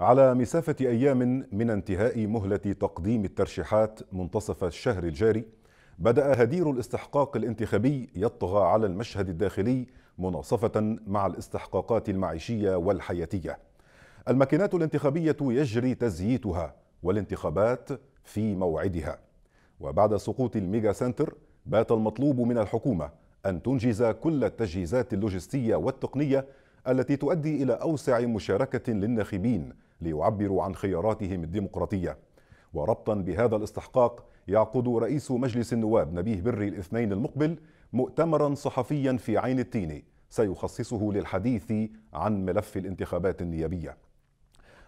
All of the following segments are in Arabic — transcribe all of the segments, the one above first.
على مسافة أيام من انتهاء مهلة تقديم الترشيحات منتصف الشهر الجاري بدأ هدير الاستحقاق الانتخابي يطغى على المشهد الداخلي مناصفة مع الاستحقاقات المعيشية والحياتية الماكينات الانتخابية يجري تزييتها والانتخابات في موعدها وبعد سقوط الميجا سنتر بات المطلوب من الحكومة أن تنجز كل التجهيزات اللوجستية والتقنية التي تؤدي إلى أوسع مشاركة للناخبين ليعبروا عن خياراتهم الديمقراطيه وربطا بهذا الاستحقاق يعقد رئيس مجلس النواب نبيه بري الاثنين المقبل مؤتمرا صحفيا في عين التين سيخصصه للحديث عن ملف الانتخابات النيابيه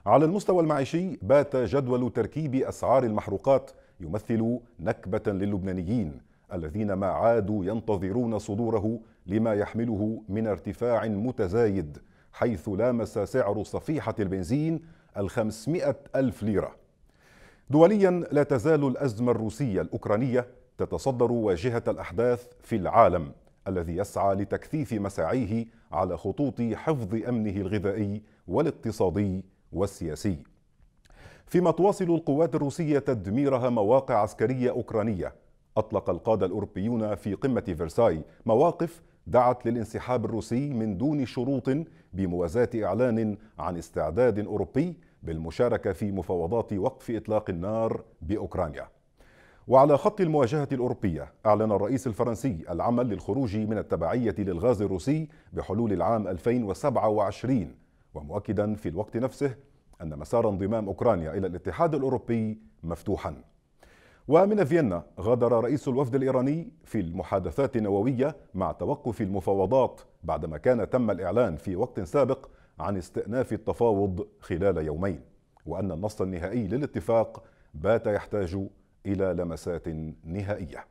على المستوى المعيشي بات جدول تركيب اسعار المحروقات يمثل نكبه للبنانيين الذين ما عادوا ينتظرون صدوره لما يحمله من ارتفاع متزايد حيث لامس سعر صفيحة البنزين الخمسمائة ألف ليرة دوليا لا تزال الأزمة الروسية الأوكرانية تتصدر واجهة الأحداث في العالم الذي يسعى لتكثيف مساعيه على خطوط حفظ أمنه الغذائي والاقتصادي والسياسي فيما تواصل القوات الروسية تدميرها مواقع عسكرية أوكرانية أطلق القادة الأوروبيون في قمة فرساي مواقف دعت للانسحاب الروسي من دون شروط بموازاة إعلان عن استعداد أوروبي بالمشاركة في مفاوضات وقف إطلاق النار بأوكرانيا وعلى خط المواجهة الأوروبية أعلن الرئيس الفرنسي العمل للخروج من التبعية للغاز الروسي بحلول العام 2027 ومؤكدا في الوقت نفسه أن مسار انضمام أوكرانيا إلى الاتحاد الأوروبي مفتوحا ومن فيينا غادر رئيس الوفد الإيراني في المحادثات النووية مع توقف المفاوضات بعدما كان تم الإعلان في وقت سابق عن استئناف التفاوض خلال يومين وأن النص النهائي للاتفاق بات يحتاج إلى لمسات نهائية